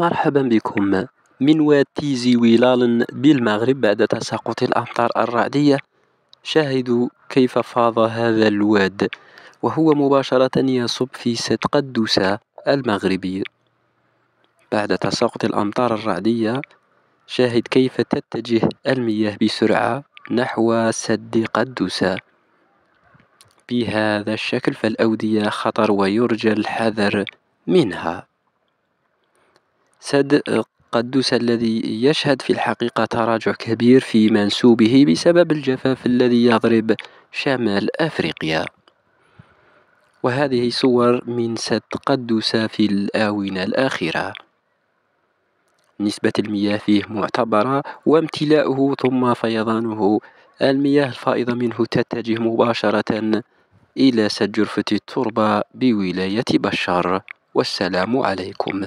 مرحبا بكم من واتيزي ويلال بالمغرب بعد تساقط الأمطار الرعدية شاهدوا كيف فاض هذا الواد وهو مباشرة يصب في قدوسة المغربي بعد تساقط الأمطار الرعدية شاهد كيف تتجه المياه بسرعة نحو سد قدوسة بهذا الشكل فالأودية خطر ويرجى الحذر منها سد آه، قدوس الذي يشهد في الحقيقة تراجع كبير في منسوبه بسبب الجفاف الذي يضرب شمال أفريقيا وهذه صور من سد قدوس في الآونة الأخيرة نسبة المياه فيه معتبرة وامتلاؤه ثم فيضانه المياه الفائضة منه تتجه مباشرة إلى سد جرفة التربة بولاية بشار والسلام عليكم